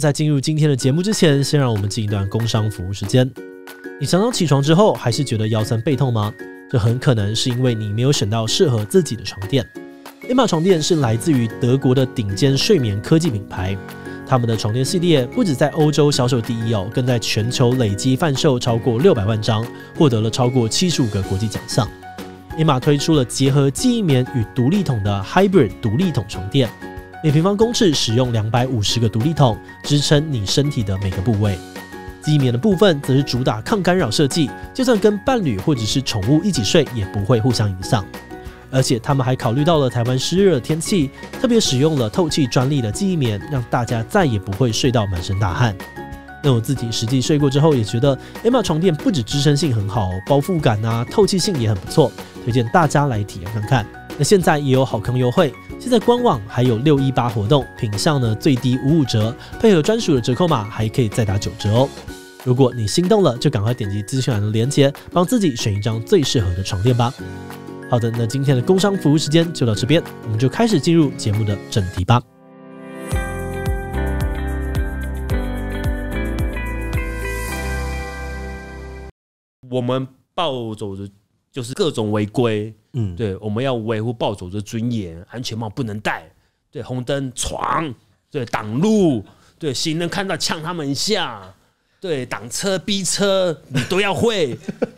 在进入今天的节目之前，先让我们进一段工商服务时间。你常常起床之后还是觉得腰酸背痛吗？这很可能是因为你没有选到适合自己的床垫。Emma 床垫是来自于德国的顶尖睡眠科技品牌，他们的床垫系列不止在欧洲销售第一哦，更在全球累计贩售超过六百万张，获得了超过七十五个国际奖项。Emma 推出了结合记忆棉与独立筒的 Hybrid 独立筒床垫。每平方公尺使用两百五十个独立筒支撑你身体的每个部位，记忆棉的部分则是主打抗干扰设计，就算跟伴侣或者是宠物一起睡也不会互相影响。而且他们还考虑到了台湾湿热的天气，特别使用了透气专利的记忆棉，让大家再也不会睡到满身大汗。那我自己实际睡过之后也觉得 Emma 床垫不止支撑性很好，包覆感啊透气性也很不错，推荐大家来体验看看。那现在也有好康优惠。现在官网还有六一八活动，品相呢最低五五折，配合专属的折扣码还可以再打九折哦。如果你心动了，就赶快点击资讯栏的链接，帮自己选一张最适合的床垫吧。好的，那今天的工商服务时间就到这边，我们就开始进入节目的正题吧。我们暴走的就是各种违规。嗯，对，我们要维护暴走的尊严，安全帽不能戴，对，红灯闯，对，挡路，对，行人看到呛他们一下，对，挡车逼车，你都要会，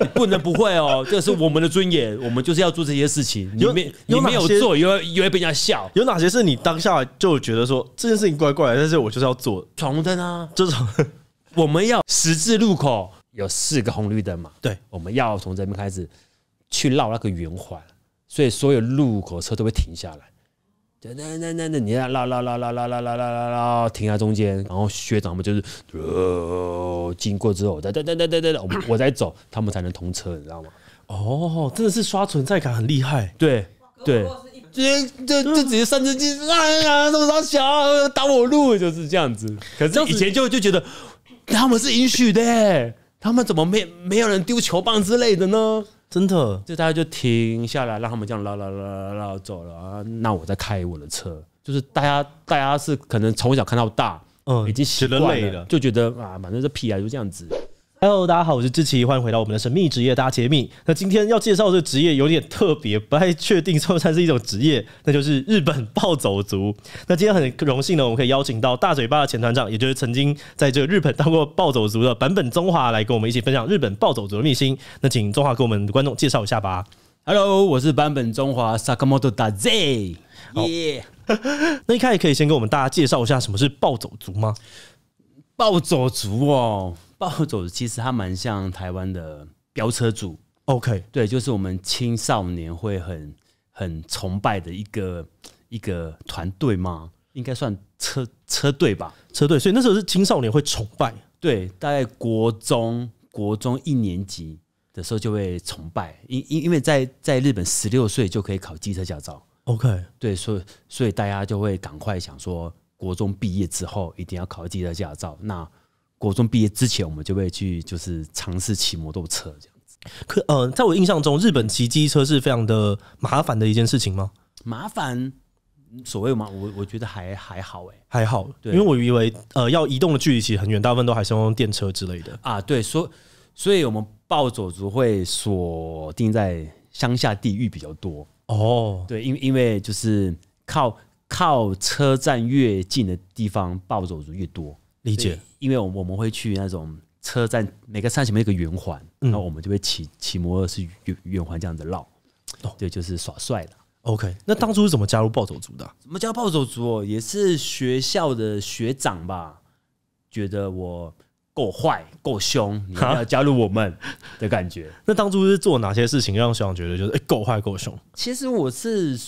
你不能不会哦，这是我们的尊严，我们就是要做这些事情。你没？你没有做，有会，会被人家笑。有哪些是你当下就觉得说这件事情怪怪，的，但是我就是要做，闯红灯啊，这种。我们要十字路口有四个红绿灯嘛？对，我们要从这边开始。去绕那个圆环，所以所有路口车都会停下来。就那那那那，你那绕绕绕绕绕绕绕绕绕绕，停在中间。然后学长们就是经过之后，再再再再再再，我再走，他们才能通车，你知道吗？哦，真的是刷存在感很厉害。对对，这这这就直接三只鸡，啊呀，这么小挡我路，就是这样子。可是以前就就觉得他们是允许的，他们怎么没没有人丢球棒之类的呢？真的，就大家就停下来，让他们这样唠唠唠唠走了啊。那我再开我的车，就是大家大家是可能从小看到大，嗯，已经习惯了，就觉得啊，反正这屁啊就这样子。Hello，大家好，我是志奇，欢迎回到我们的神秘职业大揭秘。那今天要介绍的职业有点特别，不太确定算不算是一种职业，那就是日本暴走族。那今天很荣幸呢，我们可以邀请到大嘴巴的前团长，也就是曾经在这个日本当过暴走族的版本中华来跟我们一起分享日本暴走族的秘辛。那请中华给我们观众介绍一下吧。Hello，我是版本中华 Sakamoto Da Z。好，那一开始可以先给我们大家介绍一下什么是暴走族吗？暴走族哦。暴走其实它蛮像台湾的飙车组，OK，对，就是我们青少年会很很崇拜的一个一个团队嘛，应该算车车队吧，车队。所以那时候是青少年会崇拜，对，大概国中国中一年级的时候就会崇拜，因因因为在在日本十六岁就可以考机车驾照，OK，对，所以所以大家就会赶快想说，国中毕业之后一定要考机车驾照，那。国中毕业之前，我们就会去，就是尝试骑摩托车这样子。可，呃，在我印象中，日本骑机车是非常的麻烦的一件事情吗？麻烦？所谓嘛，我我觉得还还好，哎，还好。对，因为我以为，呃，要移动的距离其实很远，大部分都还是用电车之类的啊。对，所，所以我们暴走族会锁定在乡下地域比较多。哦，对，因因为就是靠靠车站越近的地方，暴走族越多。理解，因为我我们会去那种车站，每个站前面一个圆环，然后我们就会骑骑摩托是圆圆环这样子绕，对，就是耍帅的。OK，那当初是怎么加入暴走族的？怎么加暴走族？哦？也是学校的学长吧，觉得我够坏够凶，你要加入我们的感觉。那当初是做哪些事情让学长觉得就是够坏够凶？其实我是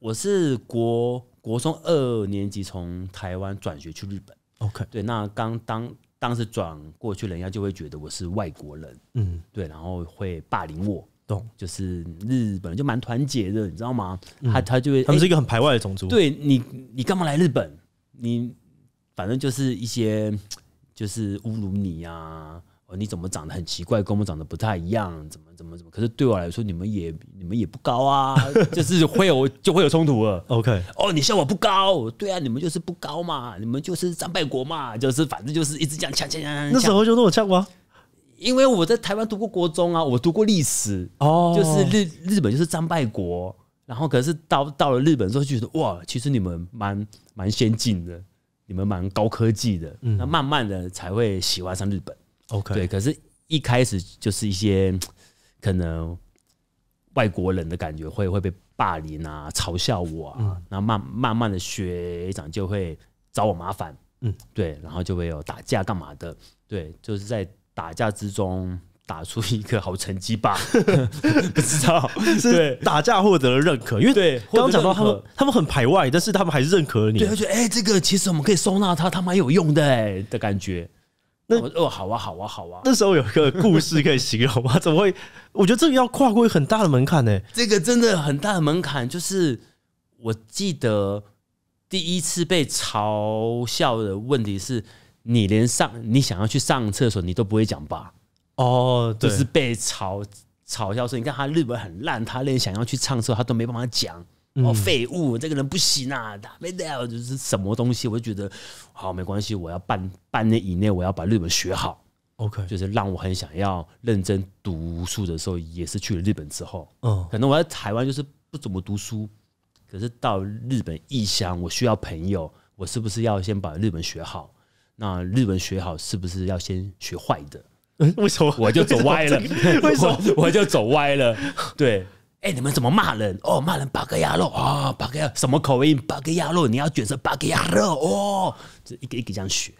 我是国国中二年级从台湾转学去日本。OK，对，那刚当当时转过去，人家就会觉得我是外国人，嗯，对，然后会霸凌我，懂？就是日本人就蛮团结的，你知道吗？他他就会，他们是一个很排外的种族，对你，你干嘛来日本？你反正就是一些就是侮辱你啊。你怎么长得很奇怪，跟我们长得不太一样？怎么怎么怎么？可是对我来说，你们也你们也不高啊，就是会有就会有冲突了。OK，哦，你笑我不高，对啊，你们就是不高嘛，你们就是战败国嘛，就是反正就是一直这样呛呛呛呛。那时候就说我呛过，因为我在台湾读过国中啊，我读过历史哦，就是日日本就是战败国，然后可是到到了日本之后就觉得哇，其实你们蛮蛮先进的，你们蛮高科技的，那慢慢的才会喜欢上日本。OK，对，可是一开始就是一些 可能外国人的感觉会会被霸凌啊、嘲笑我啊，然后慢慢慢的学长就会找我麻烦，嗯，对，然后就会有打架干嘛的，对，就是在打架之中打出一个好成绩吧，不知道，是打架获得了认可，因为对刚刚讲到他们他们很排外，但是他们还是认可你，对，而且哎，这个其实我们可以收纳它，它蛮有用的哎的感觉。那哦，好啊，好啊，好啊。那时候有一个故事可以形容吗？怎么会？我觉得这个要跨过很大的门槛呢。这个真的很大的门槛，就是我记得第一次被嘲笑的问题是，你连上你想要去上厕所你都不会讲吧？哦，就是被嘲嘲笑说，你看他日本很烂，他连想要去上厕所他都没办法讲。哦，废物！这个人不行啊，他没得，就是什么东西。我就觉得好，没关系，我要半半年以内我要把日文学好。OK，就是让我很想要认真读书的时候，也是去了日本之后。嗯，可能我在台湾就是不怎么读书，可是到日本异乡，我需要朋友，我是不是要先把日文学好？那日文学好是不是要先学坏的？为什么我就走歪了？为什么 我就走歪了？对。哎，你们怎么骂人？哦，骂人八个鸭肉啊，八个什么口音？八个鸭肉，你要卷成八个鸭肉哦。这一个一个这样学，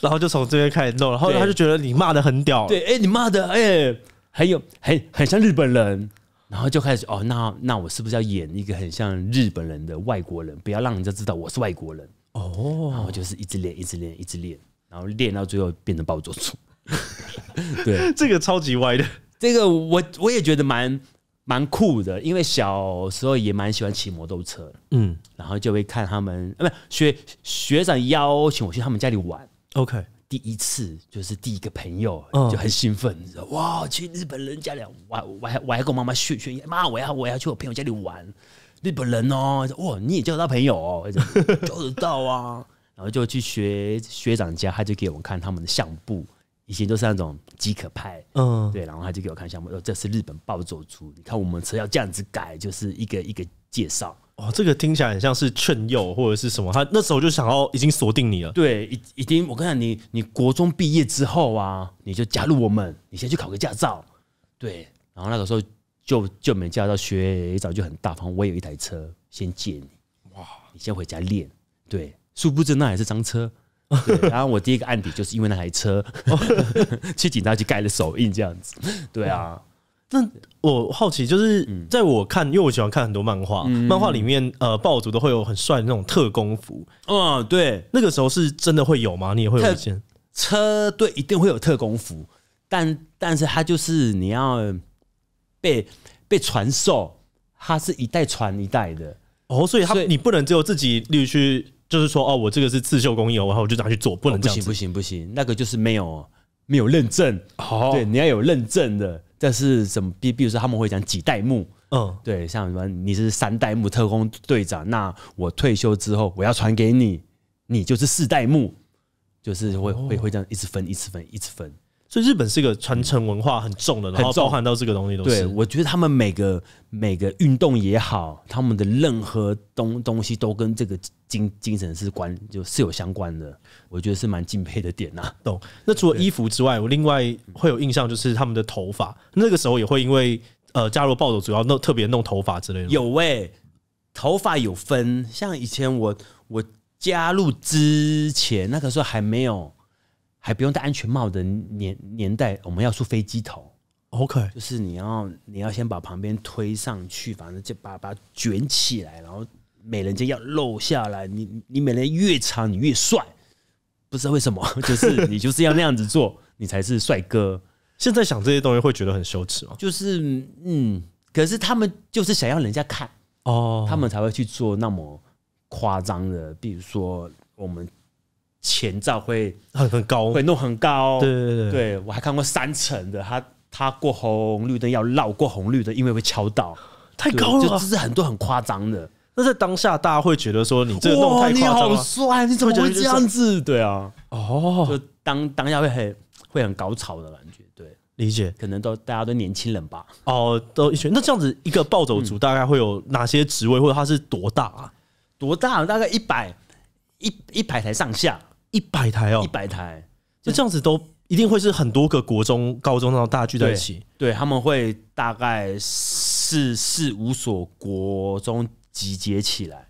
然后就从这边开始弄然后他就觉得你骂的很屌。对，哎，你骂的哎，很有很很像日本人，然后就开始哦，那那我是不是要演一个很像日本人的外国人？不要让人家知道我是外国人哦。然后就是一直练，一直练，一直练，然后练到最后变成爆竹族，对，这个超级歪的，这个我我也觉得蛮。蛮酷的，因为小时候也蛮喜欢骑摩托车，嗯，然后就会看他们，呃，不学学长邀请我去他们家里玩，OK，第一次就是第一个朋友就很兴奋，你知道哇，去日本人家里玩，我还我还跟我妈妈炫炫耀，妈，我要我要去我朋友家里玩，日本人哦，哇，你也交得到朋友哦，交 得到啊，然后就去学学长家，他就给我们看他们的相簿。以前都是那种极可派，嗯，对，然后他就给我看项目，说这是日本暴走族，你看我们车要这样子改，就是一个一个介绍。哦，这个听起来很像是劝诱或者是什么。他那时候就想要已经锁定你了，对，已已经我跟你讲，你你国中毕业之后啊，你就加入我们，你先去考个驾照，对，然后那个时候就就没驾照学，早就很大方，我有一台车先借你，哇，你先回家练，对，殊不知那也是脏车。对，然后我第一个案底就是因为那台车去警察局盖了手印，这样子。对啊，那我好奇就是，在我看，因为我喜欢看很多漫画，漫画里面呃，暴竹都会有很帅的那种特工服。嗯，对，那个时候是真的会有吗？你也会有车？车队一定会有特工服，但但是它就是你要被被传授，它是一代传一代的。哦，所以他你不能只有自己绿去。就是说，哦，我这个是刺绣工艺，后我就这样去做，不能不行不行不行，那个就是没有没有认证，对，你要有认证的。但是怎么，比比如说他们会讲几代目，嗯，对，像什么你是三代目特工队长，那我退休之后我要传给你，你就是四代目，就是会会会这样一直分，一直分，一直分。所以日本是一个传承文化很重的，然后包含到这个东西都是。对，我觉得他们每个每个运动也好，他们的任何东东西都跟这个精精神是关，就是有相关的。我觉得是蛮敬佩的点呐。懂？那除了衣服之外，我另外会有印象就是他们的头发，那个时候也会因为呃加入暴走族要弄特别弄头发之类的。有诶，头发有分，像以前我我加入之前那个时候还没有。还不用戴安全帽的年年代，我们要出飞机头，OK，就是你要你要先把旁边推上去，反正就把把卷起来，然后美人尖要露下来。你你美人越长你越帅，不知道为什么，就是你就是要那样子做，你才是帅哥。现在想这些东西会觉得很羞耻吗？就是嗯，可是他们就是想要人家看哦，他们才会去做那么夸张的，比如说我们。前兆会很很高，会弄很高。对对对对我还看过三层的，他他过红绿灯要绕过红绿灯，因为会敲到太高了，就是很多很夸张的。那在当下，大家会觉得说你这弄太夸张你好帅，你怎么会这样子？对啊，哦，就当当下会很会很高潮的感觉。对，理解，可能都大家都年轻人吧。哦，都那这样子一个暴走族大概会有哪些职位，或者他是多大啊？多大？大概一百一一百台上下。一百台哦，一百台，就这样子都一定会是很多个国中、高中那种大家聚在一起，对，他们会大概四四五所国中集结起来，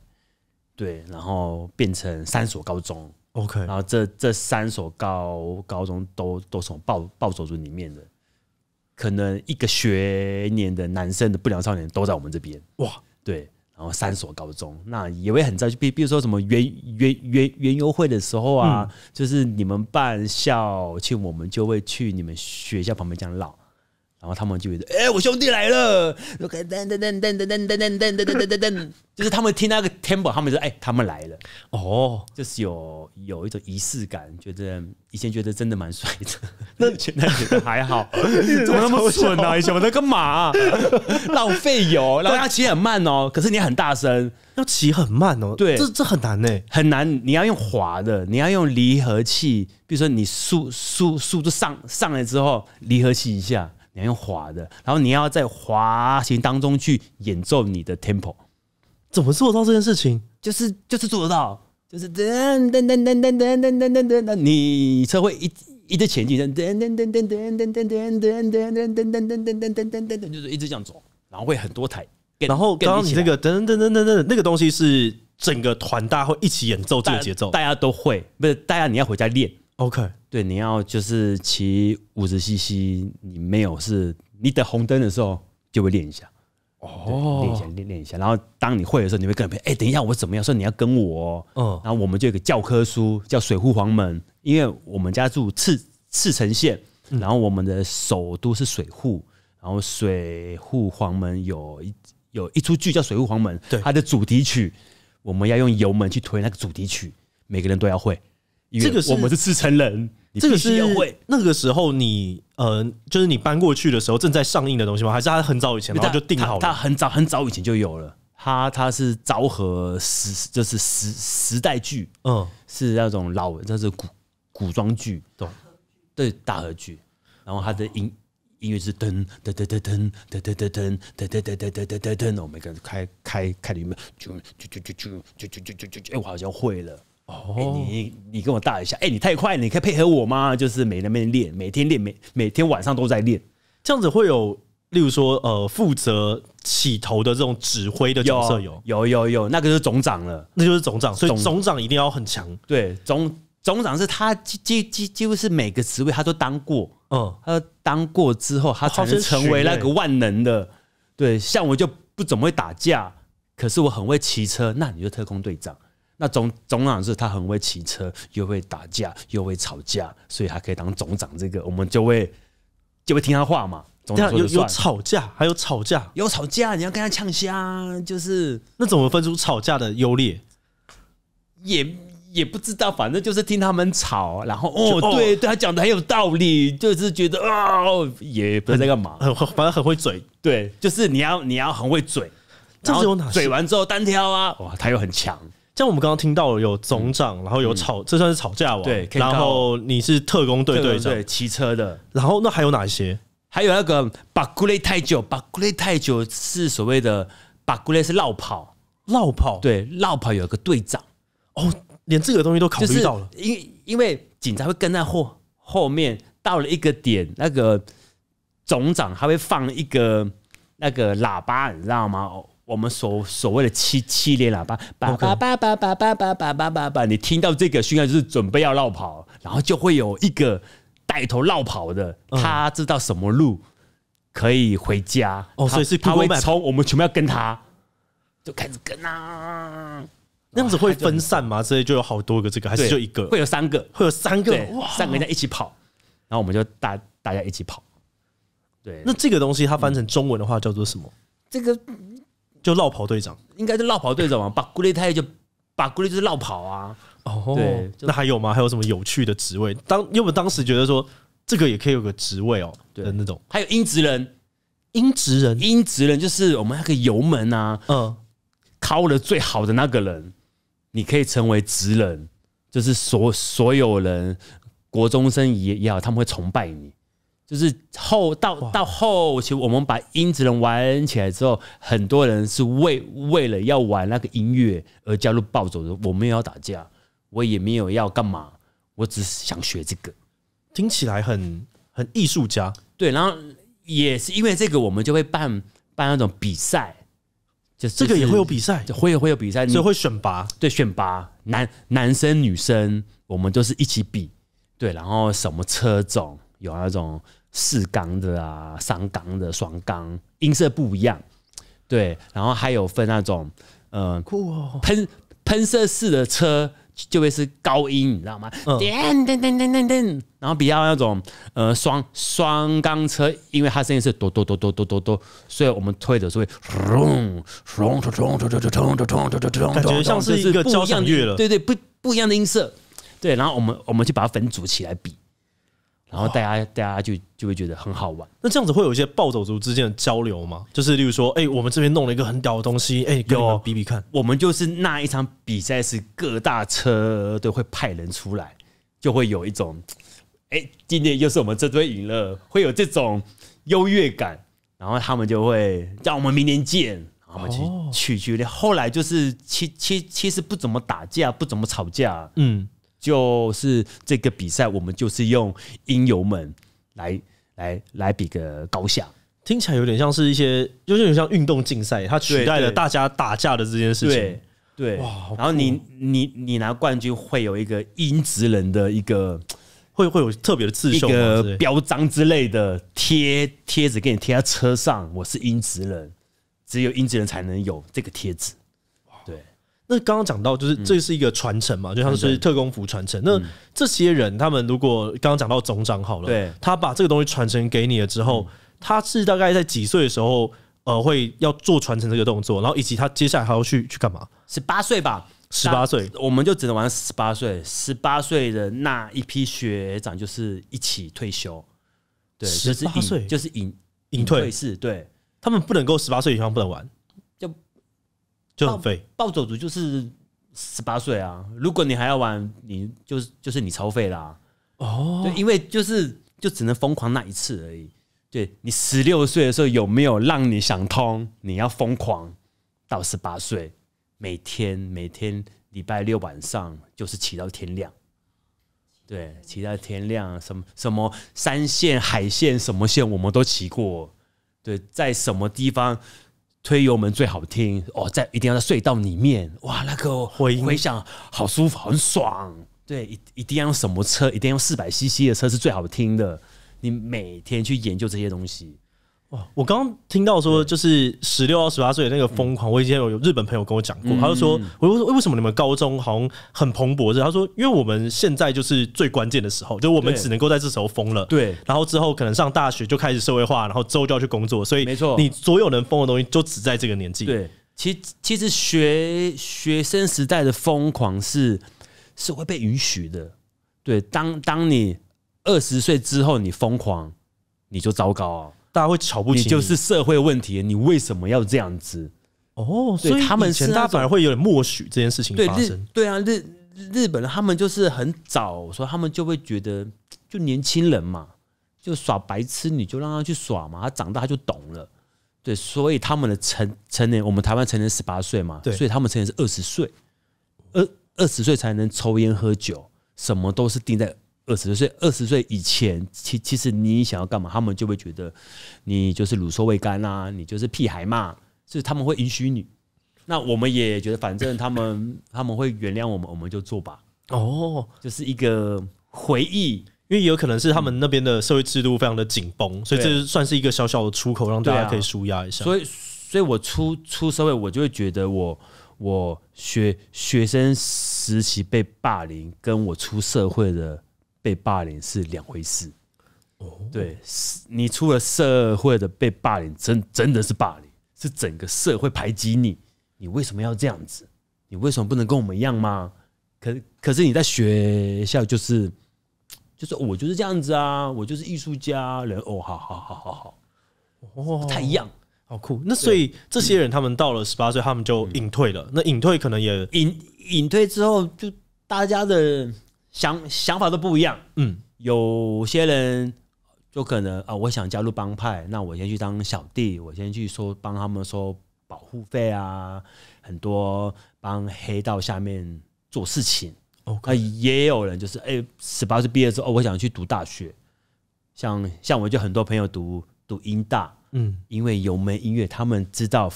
对，然后变成三所高中，OK，然后这这三所高高中都都从暴暴走族里面的，可能一个学年的男生的不良少年都在我们这边，哇，对。然后三所高中，那也会很在就比比如说什么元元元元优惠的时候啊，就是你们办校庆，我们就会去你们学校旁边这样绕。然后他们就会说：“哎，我兄弟来了！”就开噔噔噔噔噔噔噔噔噔噔噔噔噔，就是他们听那个 temple，他们说：“哎，他们来了！”哦，就是有有一种仪式感，觉得以前觉得真的蛮帅的。那现 在觉得还好，怎么那么蠢呢？以前那个马浪费油，然后它骑很慢哦。可是你很大声，要骑很慢哦。对，这这很难诶，很难。你要用滑的，你要用离合器。比如说，你速速速度上上来之后，离合器一下。你要滑的，然后你要在滑行当中去演奏你的 tempo，怎么做到这件事情？就是就是做得到，就是噔噔噔噔噔噔噔噔噔噔，那你车会一一直前进，噔噔噔噔噔噔噔噔噔噔噔噔噔噔噔噔噔噔，就是一直这样走，然后会很多台，然后刚刚你这个噔噔噔噔噔那个东西是整个团，大家会一起演奏这个节奏，大家都会，不是大家你要回家练。OK，对，你要就是骑五十 CC，你没有是，你等红灯的时候就会练一下，哦，练一下练练一下，然后当你会的时候，你会跟别人，哎，等一下我怎么样说你要跟我，嗯，然后我们就有个教科书叫水户黄门，因为我们家住赤赤城县，然后我们的首都是水户，然后水户黄门有一有一出剧叫水户黄门，对，它的主题曲我们要用油门去推那个主题曲，每个人都要会。这个我们是自成人，这个是那个时候你呃，就是你搬过去的时候正在上映的东西吗？还是他很早以前然后就定好了？他很早很早以前就有了。他他是昭和时，就是时时代剧，嗯，是那种老，就是古古装剧，对，大和剧。然后他的音音乐是噔噔噔噔噔噔噔噔噔噔噔噔噔噔噔。我们开始开开开音就就就就就就就就就就哎，我好像会了。你你跟我大一下，哎，你太快，你可以配合我吗？就是每那边练，每天练，每每天晚上都在练，这样子会有，例如说，呃，负责起头的这种指挥的角色有有有有，那个是总长了，那就是总长，所以总长一定要很强。对，总总长是他几几几几乎是每个职位他都当过，嗯，他当过之后，他才能成为那个万能的。对，像我就不怎么会打架，可是我很会骑车，那你就特工队长。那总总长是，他很会骑车，又会打架，又会吵架，所以他可以当总长。这个我们就会就会听他话嘛。总有有吵架，还有吵架，有吵架，你要跟他呛虾，就是那怎么分出吵架的优劣？也也不知道，反正就是听他们吵，然后哦，对，对他讲的很有道理，就是觉得啊，也不知干嘛，反正很会嘴。对，就是你要你要很会嘴，然后嘴完之后单挑啊，哇，他又很强。像我们刚刚听到有总长，然后有吵，这算是吵架吧？对。然后你是特工队队长，骑车的。然后那还有哪些？还有那个巴古雷太久，巴古雷太久是所谓的巴古雷是绕跑，绕跑。对，绕跑有一个队长。哦，连这个东西都考虑到了。因因为警察会跟在后后面，到了一个点，那个总长他会放一个那个喇叭，你知道吗？我们所所谓的七七连喇叭，叭叭叭叭叭叭叭叭叭叭，你听到这个信号就是准备要绕跑，然后就会有一个带头绕跑的，他知道什么路可以回家。哦，所以是他会冲，我们全部要跟他就开始跟啊，那样子会分散吗？所以就有好多个，这个还是就一个？会有三个，会有三个，三个人家一起跑，然后我们就大大家一起跑。对，那这个东西它翻成中文的话叫做什么？这个。就绕跑队长，应该是绕跑队长吧？把孤立他就把孤立就绕跑啊。哦，对，那还有吗？还有什么有趣的职位？当因为我当时觉得说，这个也可以有个职位哦，对，那种还有音职人，音职人，音职人就是我们那个油门啊，嗯，考了最好的那个人，你可以成为职人，就是所所有人国中生也也好，他们会崇拜你。就是后到到后期，我们把音质能玩起来之后，很多人是为为了要玩那个音乐而加入暴走的。我没有要打架，我也没有要干嘛，我只是想学这个，听起来很很艺术家。对，然后也是因为这个，我们就会办办那种比赛，就是这个也会有比赛，会有会有比赛，所以会选拔，对选拔男男生女生，我们都是一起比对，然后什么车种有那种。四缸的啊，三缸的，双缸音色不一样，对，然后还有分那种，嗯，喷喷射式的车就会是高音，你知道吗？噔噔噔噔噔噔，然后比较那种，呃，双双缸车，因为它声音是哆哆哆哆哆哆哆，所以我们推的候会咚咚咚咚咚咚咚咚咚感觉像是一个交响乐了，对对，不不一样的音色，对，然后我们我们就把它分组起来比。然后大家，大家就就会觉得很好玩。那这样子会有一些暴走族之间的交流吗？就是例如说，哎，我们这边弄了一个很屌的东西，哎，跟我们比比看。我们就是那一场比赛是各大车都会派人出来，就会有一种，哎，今天又是我们这队赢了，会有这种优越感。然后他们就会叫我们明年见，然们去去去后来就是其其其实不怎么打架，不怎么吵架，嗯。就是这个比赛，我们就是用音友们来来来比个高下，听起来有点像是一些，就是有点像运动竞赛，它取代了大家打架的这件事情。对哇。然后你你你拿冠军会有一个音职人的一个，会会有特别的刺绣、一个标章之类的贴贴纸给你贴在车上，我是音职人，只有音职人才能有这个贴纸。那刚刚讲到，就是这是一个传承嘛，就像是特工服传承。那这些人，他们如果刚刚讲到总长好了，他把这个东西传承给你了之后，他是大概在几岁的时候，呃，会要做传承这个动作，然后以及他接下来还要去去干嘛？十八岁吧，十八岁，我们就只能玩十八岁。十八岁的那一批学长就是一起退休，对，十八岁就是隐隐退是，对他们不能够十八岁以上不能玩。就暴走族就是十八岁啊！如果你还要玩，你就是就是你超费啦哦。对，因为就是就只能疯狂那一次而已。对你十六岁的时候有没有让你想通？你要疯狂到十八岁，每天每天礼拜六晚上就是骑到天亮，对，骑到天亮。什么什么山线、海线、什么线我们都骑过。对，在什么地方？推油门最好听哦，在一定要在隧道里面，哇，那个回回响好舒服，很爽。对，一一定要用什么车？一定要用四百 CC 的车是最好听的。你每天去研究这些东西。我刚刚听到说，就是十六到十八岁那个疯狂，我以前有有日本朋友跟我讲过，他就说，我就说为什么你们高中好像很蓬勃？是他说，因为我们现在就是最关键的时候，就我们只能够在这时候疯了。对，然后之后可能上大学就开始社会化，然后之后就要去工作，所以没错，你所有能疯的东西就只在这个年纪。对，其其实学学生时代的疯狂是是会被允许的。对，当当你二十岁之后你疯狂，你就糟糕啊。大家会瞧不起你，就是社会问题。你为什么要这样子？哦，所以他们前，大家反而会有点默许这件事情发生。对啊，日日本人他们就是很早所以他们就会觉得，就年轻人嘛，就耍白痴，你就让他去耍嘛，他长大他就懂了。对，所以他们的成成年，我们台湾成年十八岁嘛，所以他们成年是二十岁，二二十岁才能抽烟喝酒，什么都是定在。二十岁，二十岁以前，其其实你想要干嘛，他们就会觉得你就是乳臭未干啊，你就是屁孩嘛，是他们会允许你。那我们也觉得，反正他们他们会原谅我们，我们就做吧。哦，就是一个回忆，因为有可能是他们那边的社会制度非常的紧绷，所以这算是一个小小的出口，让大家可以舒压一下。所以，所以我出出社会，我就会觉得我我学学生时期被霸凌，跟我出社会的。被霸凌是两回事，哦，对，你出了社会的被霸凌，真真的是霸凌，是整个社会排挤你，你为什么要这样子？你为什么不能跟我们一样吗？可可是你在学校就是，就是我就是这样子啊，我就是艺术家人哦，好好好好好，哦，太一样，好酷。那所以这些人他们到了十八岁，他们就隐退了。那隐退可能也隐隐退之后，就大家的。想想法都不一样，嗯，有些人就可能啊，我想加入帮派，那我先去当小弟，我先去说帮他们说保护费啊，很多帮黑道下面做事情。OK，也有人就是哎，十八岁毕业之后，哦，我想去读大学，像像我就很多朋友读读音大，嗯，因为有门音乐，他们知道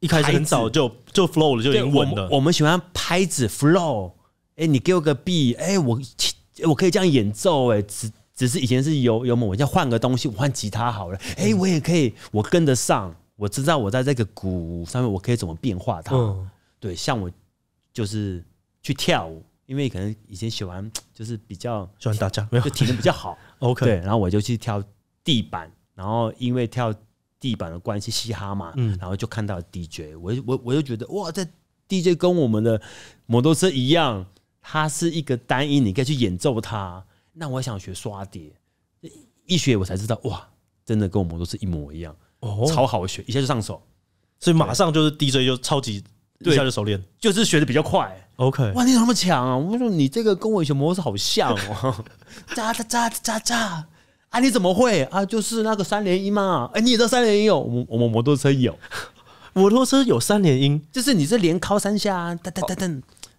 一开始很早就就 flow 了就已经稳了。我们喜欢拍子 flow。哎，你给我个币，哎，我，我可以这样演奏，哎，只只是以前是有有某，我叫换个东西，我换吉他好了，哎，我也可以，我跟得上，我知道我在这个鼓上面，我可以怎么变化它，对，像我就是去跳舞，因为可能以前喜欢就是比较喜欢打架，就体能比较好，OK，对，然后我就去跳地板，然后因为跳地板的关系，嘻哈嘛，然后就看到 DJ，我我我就觉得哇，这。DJ 跟我们的摩托车一样。它是一个单音，你可以去演奏它。那我想学刷碟，一学我才知道，哇，真的跟我们都是一模一样哦，超好学，一下就上手，所以马上就是 DJ 就超级一下就熟练，就是学的比较快。OK，哇，你怎么那么强啊？我跟你说，你这个跟我以前摩托车好像，哦？扎扎扎扎扎啊，你怎么会啊？就是那个三连音嘛。哎，你也三连音有？我我摩托车有，摩托车有三连音，就是你这连敲三下，噔噔噔噔。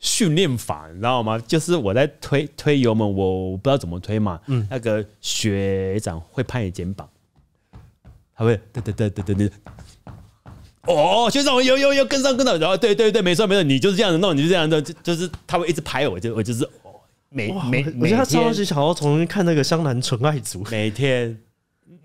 训练法，你知道吗？就是我在推推油门，我不知道怎么推嘛。嗯，那个学长会拍你肩膀，他会，对对对对对对，哦，学长，我有有有跟上跟上，然后对对对，没错没错，你就是这样子弄，你就这样子，就就是他会一直拍我，就我就是，每每我觉得他超级想要重新看那个《湘南纯爱组》。每天，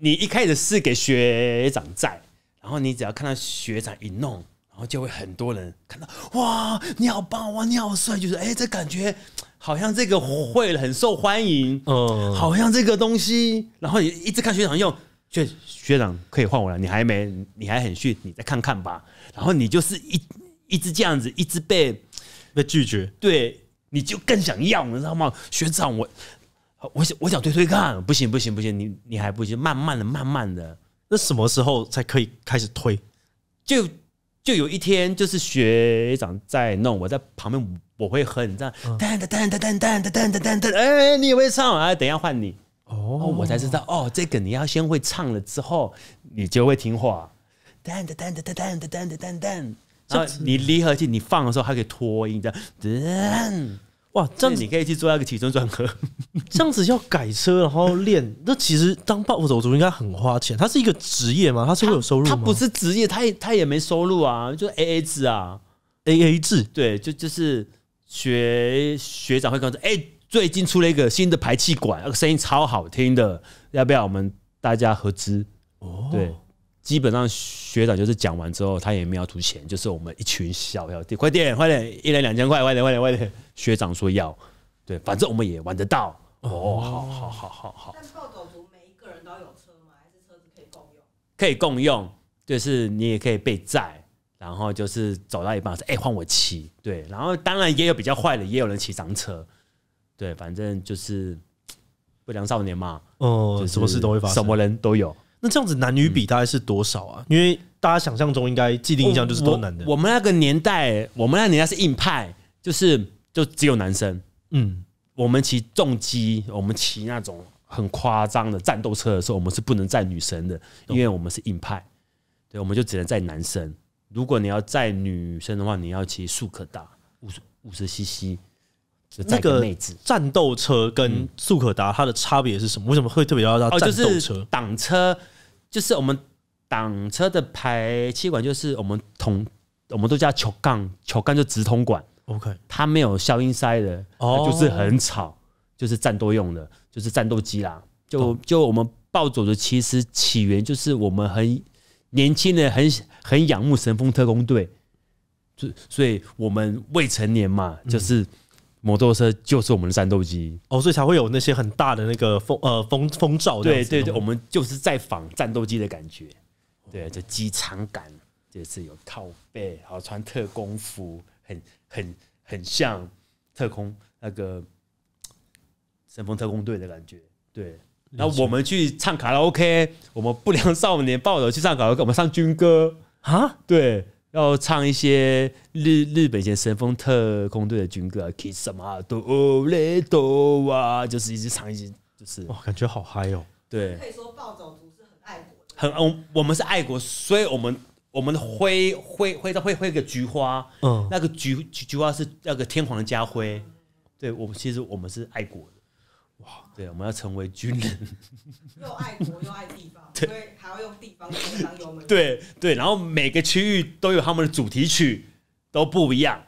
你一开始是给学长在，然后你只要看到学长一弄。然后就会很多人看到，哇，你好棒，哇，你好帅，就是哎，这感觉好像这个会很受欢迎，嗯，好像这个东西，然后你一直看学长用，就学长可以换我了，你还没，你还很逊，你再看看吧。然后你就是一一直这样子，一直被被拒绝，对，你就更想要，你知道吗？学长，我我想我想推推看，不行不行不行，你你还不行，慢慢的慢慢的，那什么时候才可以开始推？就。就有一天，就是学长在弄，我在旁边，我会哼这样，噔噔噔噔噔噔噔噔噔噔，哎，你也会唱啊？等一下换你哦，我才知道哦，这个你要先会唱了之后，你就会听话，噔噔噔噔噔噔噔噔噔，然后你离合器你放的时候还可以拖音这样，噔。哇，这样子你可以去做那个起重转科，这样子要改车然后练。那其实当暴走族应该很花钱，他是一个职业吗？他是有收入吗？他不是职业，他也他也没收入啊，就 AA 制啊，AA 制。对，就就是学学长会告诉，哎，最近出了一个新的排气管，那个声音超好听的，要不要我们大家合资？哦，对。基本上学长就是讲完之后，他也没有图钱，就是我们一群小小弟，快点快点，一人两千块，快点快点快点。学长说要，对，反正我们也玩得到。哦，好好好好好。但暴走族每一个人都有车吗？还是车子可以共用？可以共用，就是你也可以被载，然后就是走到一半说，哎，换我骑。对，然后当然也有比较坏的，也有人骑脏车。对，反正就是不良少年嘛。哦，什么事都会发生，什么人都有。那这样子男女比大概是多少啊？因为大家想象中应该既定印象就是多男的。我们那个年代，我们那年代是硬派，就是就只有男生。嗯，我们骑重机，我们骑那种很夸张的战斗车的时候，我们是不能载女生的，因为我们是硬派。对，我们就只能载男生。如果你要载女生的话，你要骑速可达五十五十 cc。那个子战斗车跟速可达它的差别是什么？为什么会特别要到战斗车挡车？就是我们挡车的排气管，就是我们同我们都叫球杠，球杠就直通管。OK，它没有消音塞的，就是很吵，就是战斗用的，就是战斗机啦。就就我们暴走的其实起源就是我们很年轻的很很仰慕神风特工队，就所以我们未成年嘛，就是。摩托车就是我们的战斗机哦，所以才会有那些很大的那个风呃风风罩。对对对，我们就是在仿战斗机的感觉，对，就机场感，就是有靠背，然后穿特工服，很很很像特工那个神风特工队的感觉。对，然后我们去唱卡拉 OK，我们不良少年抱着去唱卡拉 OK，我们唱军歌啊，对。要唱一些日日本一些神风特工队的军歌啊，Kiss 什么多雷 o 啊，就是一直唱，一直就是哇，感觉好嗨哦！对，可以说暴走族是很爱国的。很，我我们是爱国，所以我们我们的徽徽徽章会会个菊花，嗯，那个菊菊菊花是那个天皇的家徽，对我们其实我们是爱国。哇，对，我们要成为军人，又爱国又爱地方，对，还要用地方当油门，对对。然后每个区域都有他们的主题曲，都不一样。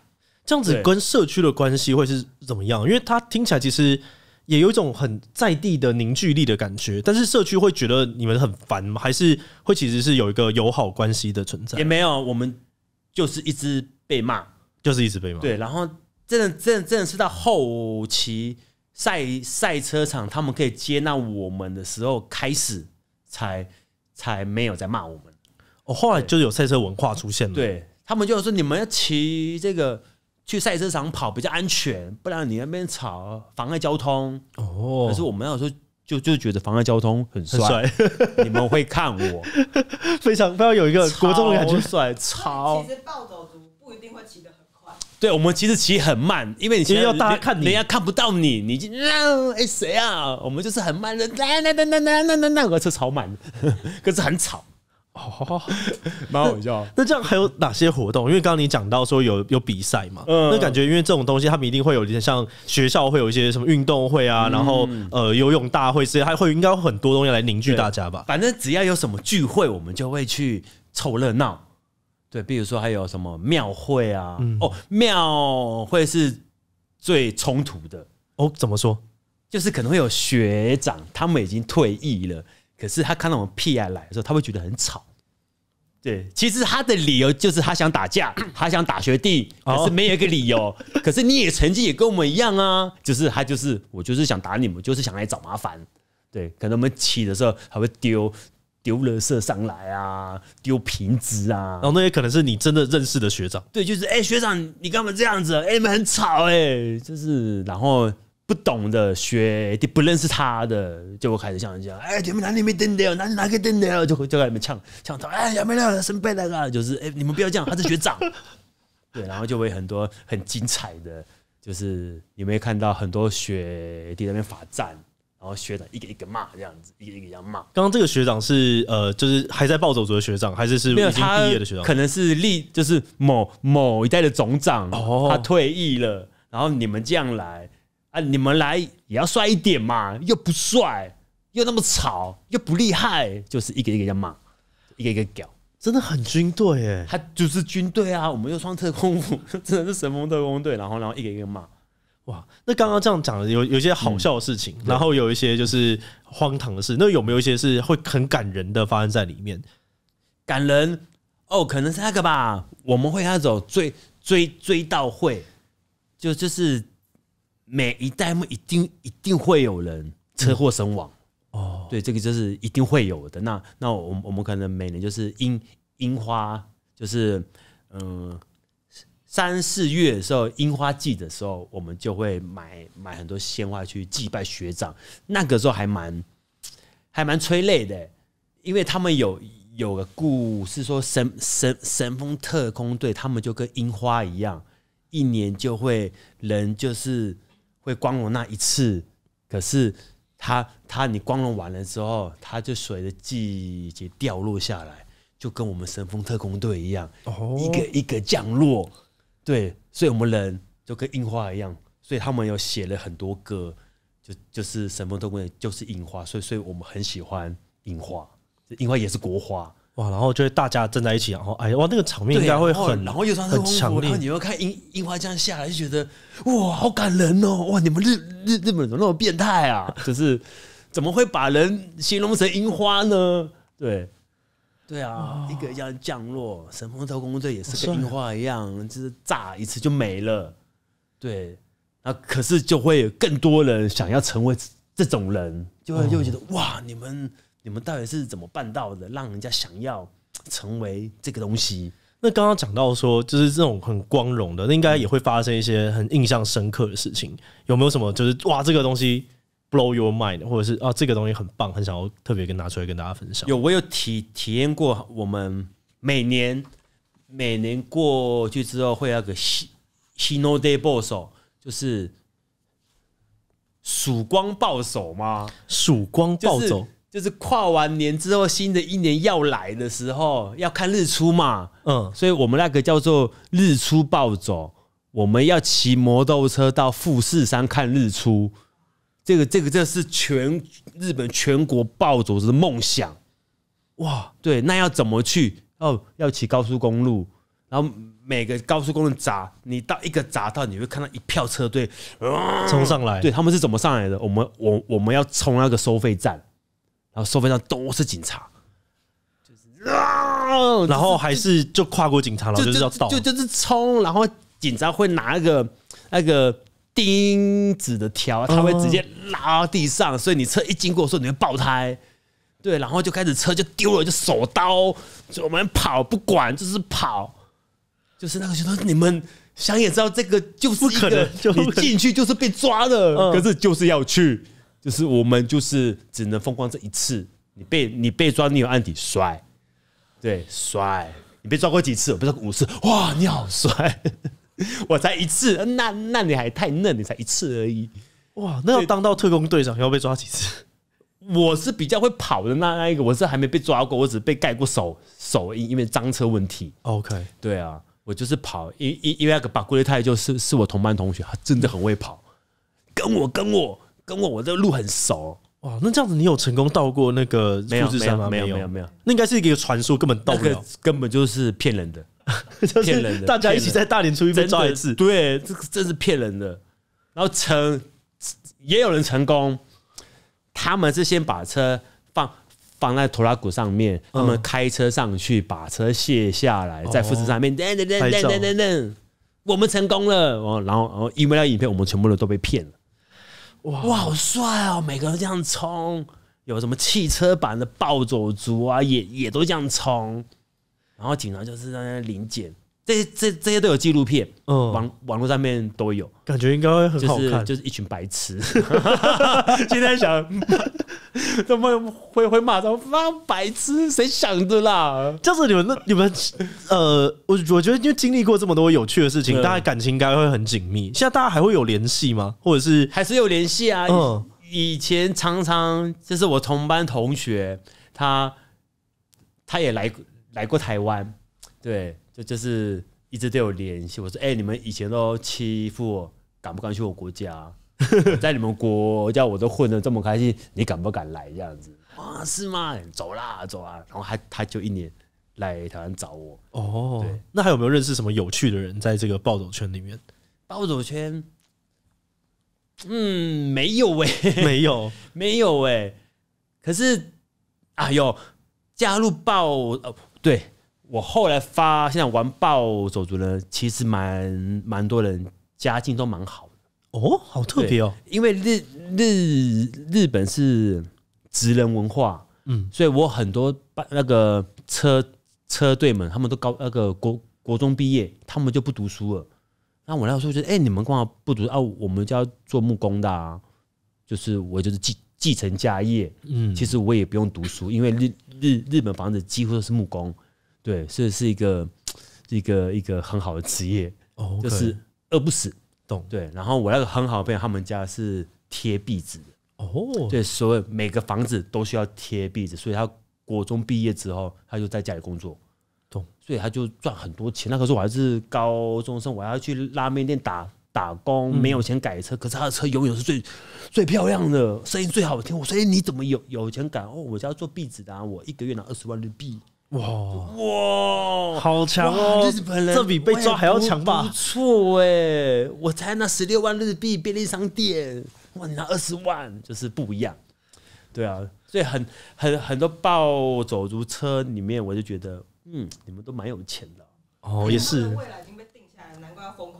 这样子跟社区的关系会是怎么样？因为它听起来其实也有一种很在地的凝聚力的感觉。但是社区会觉得你们很烦吗？还是会其实是有一个友好关系的存在？也没有，我们就是一直被骂，就是一直被骂。对，然后真的，真的，真的是到后期。赛赛车场，他们可以接纳我们的时候开始，才才没有在骂我们。哦，后来就有赛车文化出现了。对他们就说，你们要骑这个去赛车场跑比较安全，不然你那边吵，妨碍交通。哦，可是我们那时候就就觉得妨碍交通很帅，你们会看我，非常非常有一个国中感觉帅，超。其实暴走族不一定会骑的。对，我们其实骑很慢，因为你其实要大家看，你，人家看不到你，你就啊，哎谁啊？我们就是很慢的，来来来来来来来，那个车超慢，可是很吵，哈哈，蛮好笑。那这样还有哪些活动？因为刚刚你讲到说有有比赛嘛，嗯、那感觉因为这种东西，他们一定会有一些像学校会有一些什么运动会啊，然后呃游泳大会之类，还会应该有很多东西来凝聚大家吧？反正只要有什么聚会，我们就会去凑热闹。对，比如说还有什么庙会啊？哦，庙会是最冲突的。哦，怎么说？就是可能会有学长，他们已经退役了，可是他看到我们 PI 来的时候，他会觉得很吵。对，其实他的理由就是他想打架，他想打学弟，可是没有一个理由。可是你也成绩也跟我们一样啊，就是他就是我就是想打你们，就是想来找麻烦。对，可能我们起的时候他会丢。丢冷色上来啊，丢瓶子啊，然后那些可能是你真的认识的学长，对，就是哎学长，你干嘛这样子？哎，你们很吵哎，就是然后不懂的学弟不认识他的，就会开始像这样，哎，你们哪里没登子哪里哪个登子就会就在里面呛呛他，哎，有没有生病那个？就是哎，你们不要这样，他是学长，对，然后就会很多很精彩的就是有没有看到很多学弟在那边罚站。然后学长一个一个骂这样子，一个一个这样骂。刚刚这个学长是呃，就是还在暴走族的学长，还是是已经毕业的学长？可能是历就是某某一代的总长，他退役了，然后你们这样来啊，你们来也要帅一点嘛，又不帅，又那么吵，又不厉害，就是一个一个这样骂，一个一个屌，真的很军队诶，他就是军队啊，我们又穿特工服，真的是神风特工队，然后然后一个一个骂。哇，那刚刚这样讲的有有一些好笑的事情，然后有一些就是荒唐的事，那有没有一些是会很感人的发生在里面？感人哦，可能是那个吧。我们会那种追追追悼会，就就是每一代目一定一定会有人车祸身亡哦。对，这个就是一定会有的。那那我我们可能每年就是樱樱花，就是嗯。三四月的时候，樱花季的时候，我们就会买买很多鲜花去祭拜学长。那个时候还蛮还蛮催泪的，因为他们有有个故事说神神神风特工队，他们就跟樱花一样，一年就会人就是会光荣那一次。可是他他你光荣完了之后，他就随着季节掉落下来，就跟我们神风特工队一样，一个一个降落。对，所以我们人就跟樱花一样，所以他们有写了很多歌，就就是神风特工队就是樱花，所以所以我们很喜欢樱花，樱花也是国花哇。然后就是大家站在一起，然后哎哇那个场面应该会很，然后又算很强烈。你又看樱樱花这样下来就觉得哇好感人哦，哇你们日日日本怎么那么变态啊？就是怎么会把人形容成樱花呢？对。对啊，一个叫降落神风特工队也是跟樱花一样，就是炸一次就没了。对，那可是就会有更多人想要成为这种人，就会就觉得哇，你们你们到底是怎么办到的，让人家想要成为这个东西？那刚刚讲到说，就是这种很光荣的，那应该也会发生一些很印象深刻的事情。有没有什么就是哇，这个东西？Blow your mind，或者是啊，这个东西很棒，很想要特别跟拿出来跟大家分享。有，我有体体验过，我们每年每年过去之后，会有个新新 no day boss，就是曙光暴走吗？曙光暴走就是跨完年之后，新的一年要来的时候，要看日出嘛。嗯，所以我们那个叫做日出暴走，我们要骑摩托车到富士山看日出。这个这个这是全日本全国暴走的梦想，哇！对，那要怎么去？哦，要骑高速公路，然后每个高速公路闸，你到一个闸道，你会看到一票车队冲上来。对他们是怎么上来的？我们我我们要冲那个收费站，然后收费站都是警察，啊，然后还是就跨过警察，然后就是要到，就就是冲，然后警察会拿一个那个。钉子的条，它会直接拉到地上，所以你车一经过的时候，你会爆胎。对，然后就开始车就丢了，就手刀，就我们跑，不管就是跑，就是那个。就是你们想也知道，这个就是不可能，就进去就是被抓的。可是就是要去，就是我们就是只能风光这一次。你被你被抓，你有案底，摔，对，摔。你被抓过几次？我不知道，五次。哇，你好帅。我才一次，那那你还太嫩，你才一次而已。哇，那要当到特工队长，要被抓几次？我是比较会跑的那那一个，我是还没被抓过，我只被盖过手手因为脏车问题。OK，对啊，我就是跑，因因因为那个巴古列泰就是是我同班同学，他真的很会跑，跟我跟我跟我，我这个路很熟。哇，那这样子你有成功到过那个？没有没有没有没有没有，那应该是一个传说，根本到不了，根本就是骗人的。就是大家一起在大年初一被抓一次，对，这个真是骗人的。然后成也有人成功，他们是先把车放放在拖拉骨上面，他们开车上去把车卸下来，在副制上面，噔噔噔噔噔噔，我们成功了。然后然后因为那影片，我们全部人都被骗了。哇，好帅哦！每个人这样冲，有什么汽车版的暴走族啊，也也都这样冲。然后警察就是在那临检，这、这、这些都有纪录片，嗯，网网络上面都有，感觉应该很好看，就是一群白痴，现在想怎么会会骂他们，白痴谁想的啦？就是你们那你们呃，我我觉得因为经历过这么多有趣的事情，大家感情应该会很紧密。现在大家还会有联系吗？或者是还是有联系啊？嗯，以前常常就是我同班同学，他他也来。来过台湾，对，就就是一直都有联系。我说，哎，你们以前都欺负我，敢不敢去我国家？在你们国家，我都混的这么开心，你敢不敢来？这样子啊？是吗？走啦，走啊！然后他他就一年来台湾找我。哦，那还有没有认识什么有趣的人在这个暴走圈里面？暴走圈，嗯，没有哎，没有，没有哎。可是，哎呦，加入暴对我后来发现玩爆手族呢，其实蛮蛮多人家境都蛮好的哦，好特别哦。因为日日日本是职人文化，嗯，所以我很多班那个车车队们，他们都高那个国国中毕业，他们就不读书了。那我那时候就觉得，哎，你们刚嘛不读啊，我们家做木工的，啊，就是我就是继继承家业，嗯，其实我也不用读书，因为日。日日本房子几乎都是木工，对，所以是一个一个一个很好的职业，哦，就是饿不死，懂？对。然后我那个很好的朋友，他们家是贴壁纸，哦，对，所以每个房子都需要贴壁纸，所以他国中毕业之后，他就在家里工作，懂？所以他就赚很多钱。那个时候我还是高中生，我要去拉面店打。打工没有钱改车，可是他的车永远是最最漂亮的，声音最好听。我说：“哎，你怎么有有钱改？”哦，我家做壁纸的，啊，我一个月拿二十万日币。哇哇，好强哦！日本人这比被抓还要强吧？错哎，我才拿十六万日币，便利商店。哇，你拿二十万就是不一样。对啊，所以很很很多暴走族车里面，我就觉得，嗯，你们都蛮有钱的。哦，也是，未来已经被定下来难怪要疯。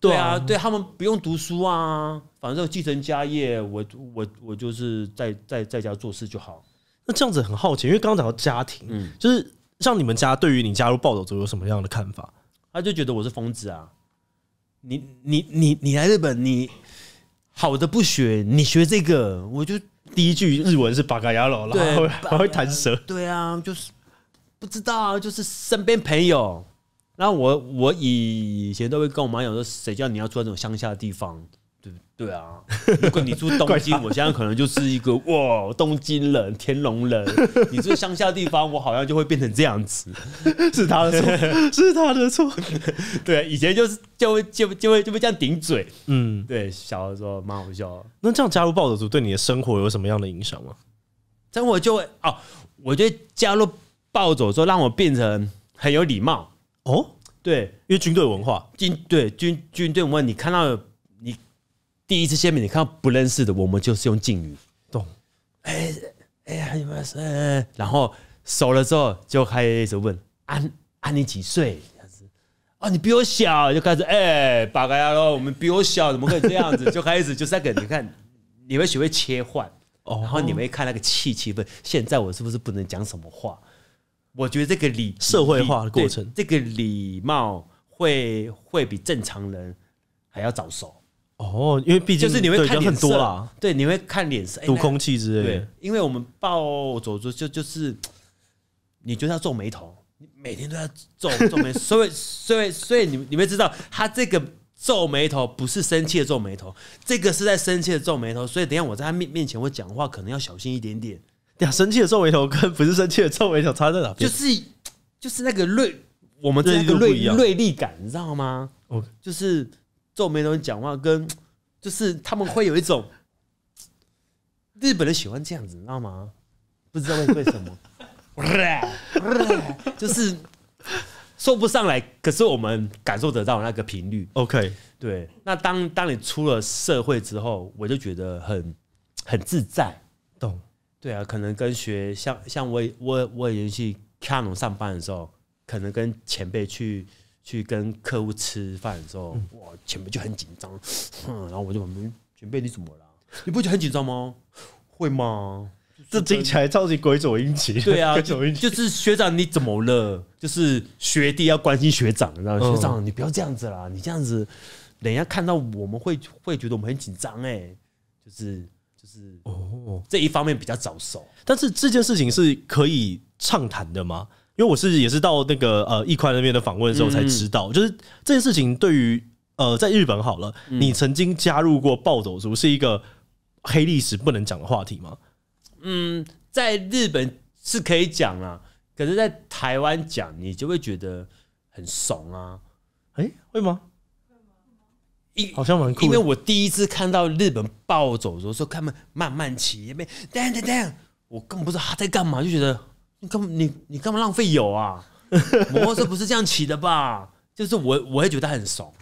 对啊，对他们不用读书啊，反正继承家业，我我我就是在在在家做事就好。那这样子很好奇，因为刚刚讲到家庭，就是像你们家对于你加入暴走族有什么样的看法？他就觉得我是疯子啊！你你你你来日本，你好的不学，你学这个，我就第一句日文是“八嘎牙佬”，然后还会弹舌。对啊，就是不知道，就是身边朋友。那我我以前都会跟我妈讲说，谁叫你要住在这种乡下的地方，对不对啊？如果你住东京，我现在可能就是一个哇东京人、天龙人。你住乡下的地方，我好像就会变成这样子。是他的错，是他的错。对，以前就是就会就就会就会这样顶嘴。嗯，对，小的时候蛮好笑。那这样加入暴走族对你的生活有什么样的影响吗？生活就会哦，我觉得加入暴走族让我变成很有礼貌。哦，对，因为军队文化，军对军军队文化，你看到你第一次见面，你看到不认识的，我们就是用敬语，懂？哎哎，还有们是，然后熟了之后就开始问，安安，你几岁？啊，你比我小，就开始哎，八个呀了，我们比我小，怎么可以这样子？就开始就是在跟你看，你会学会切换，哦、然后你会看那个气气氛，现在我是不是不能讲什么话？我觉得这个礼社会化的过程，这个礼貌会会比正常人还要早熟哦，因为毕竟就是你会看很多啦，对，你会看脸色、读空气之类。对，因为我们暴走族就就是，你觉得要皱眉头，每天都要皱 皱眉，所以所以所以你你会知道，他这个皱眉头不是生气的皱眉头，这个是在生气的皱眉头，所以等下我在他面面前我讲话可能要小心一点点。呀，生气的皱眉头跟不是生气的皱眉头差在哪？就是就是那个锐，我们这个锐锐利感，你知道吗？哦，就是皱眉头讲话跟就是他们会有一种日本人喜欢这样子，你知道吗？不知道为为什么，就是说不上来，可是我们感受得到那个频率。OK，对。那当当你出了社会之后，我就觉得很很自在，懂。对啊，可能跟学像像我我我以前去 Canon 上班的时候，可能跟前辈去去跟客户吃饭的时候，哇，前辈就很紧张，哼，然后我就问前辈你怎么了？你不觉得很紧张吗？会吗？这听起来超级鬼走音奇，对啊，就是学长你怎么了？就是学弟要关心学长，然后学长你不要这样子啦，你这样子等一下看到我们会会觉得我们很紧张哎，就是。是哦，这一方面比较早熟，但是这件事情是可以畅谈的吗？因为我是也是到那个呃易宽那边的访问时候才知道，就是这件事情对于呃在日本好了，你曾经加入过暴走族，是一个黑历史不能讲的话题吗？嗯，在日本是可以讲啊，可是在台湾讲你就会觉得很怂啊，哎，会吗？好像蛮酷，因为我第一次看到日本暴走的时候，他们慢慢骑，噔噔噔，我根本不知道他在干嘛，就觉得你干嘛你你干嘛浪费油啊？摩托车不是这样骑的吧？就是我我会觉得很怂。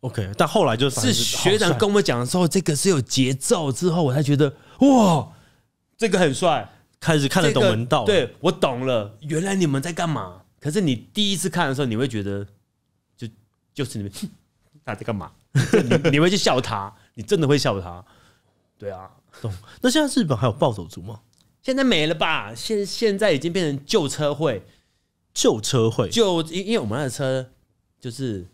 OK，但后来就是是学长跟我们讲的时候，这个是有节奏之后，我才觉得哇，这个很帅，开始看得懂门道。对我懂了，原来你们在干嘛？可是你第一次看的时候，你会觉得就就是你们他 在干嘛？你 你会去笑他？你真的会笑他？对啊，懂。那现在日本还有暴走族吗？现在没了吧？现现在已经变成旧车会，旧车会。就因因为我们那车就是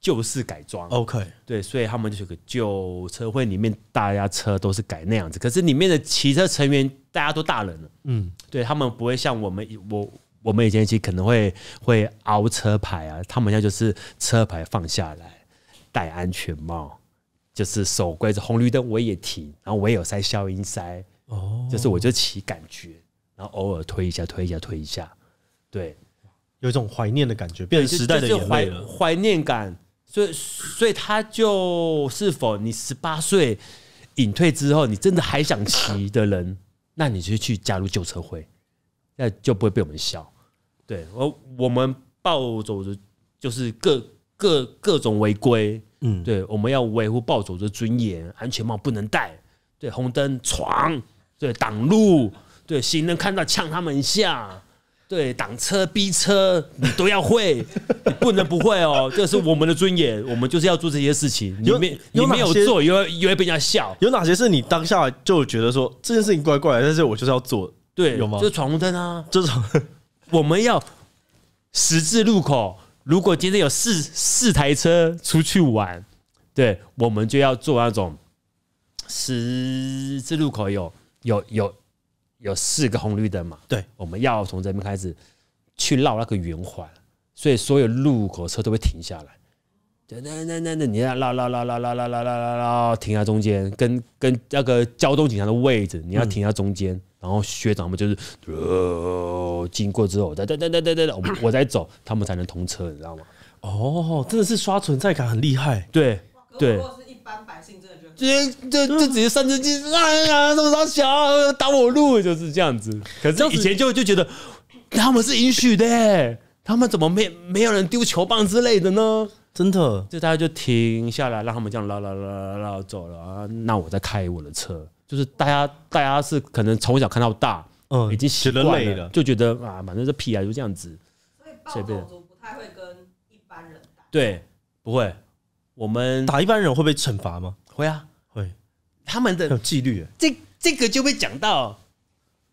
旧式改装，OK？对，所以他们就是个旧车会，里面大家车都是改那样子。可是里面的骑车成员大家都大人了，嗯，对他们不会像我们，我我们以前骑可能会会凹车牌啊，他们现在就是车牌放下来。戴安全帽，就是守规则，红绿灯我也停，然后我也有塞消音塞，哦，就是我就骑感觉，然后偶尔推一下，推一下，推一下，对，有一种怀念的感觉，变成时代的眼泪了，怀念感，所以所以他就是否你十八岁隐退之后，你真的还想骑的人，那你就去加入旧车会，那就不会被我们笑，对我我们暴走的，就是各。各各种违规，嗯，对，我们要维护暴走的尊严，安全帽不能戴，对，红灯闯，对，挡路，对，行人看到呛他们一下，对，挡车逼车，你都要会，你不能不会哦，这是我们的尊严，我们就是要做这些事情。你没？你没有做，也会也会被人家笑。有哪些是你当下就觉得说这件事情怪怪的，但是我就是要做，对，有吗？就闯红灯啊，这种 我们要十字路口。如果今天有四四台车出去玩，对我们就要做那种十字路口有有有有四个红绿灯嘛？对，我们要从这边开始去绕那个圆环，所以所有路口车都会停下来。那那那那，你要绕绕绕绕绕绕绕绕绕，停在中间，跟跟那个交通警察的位置，你要停在中间。然后学长们就是，经过之后，我再、再、再、再、再、再，我再走，他们才能通车，你知道吗？哦，真的是刷存在感很厉害，对对。如果是直接就就直接三只鸡啊，这么小挡我路，就是这样子。可是以前就就觉得他们是允许的，他们怎么没没有人丢球棒之类的呢？真的，就大家就停下来，让他们这样拉拉拉拉拉走了啊，那我再开我的车。就是大家，大家是可能从小看到大，嗯，已经习惯了，就觉得啊，反正这屁啊就这样子。所以暴走族不太会跟一般人打。对，不会。我们打一般人会被惩罚吗？会啊，会。他们的有纪律。这这个就被讲到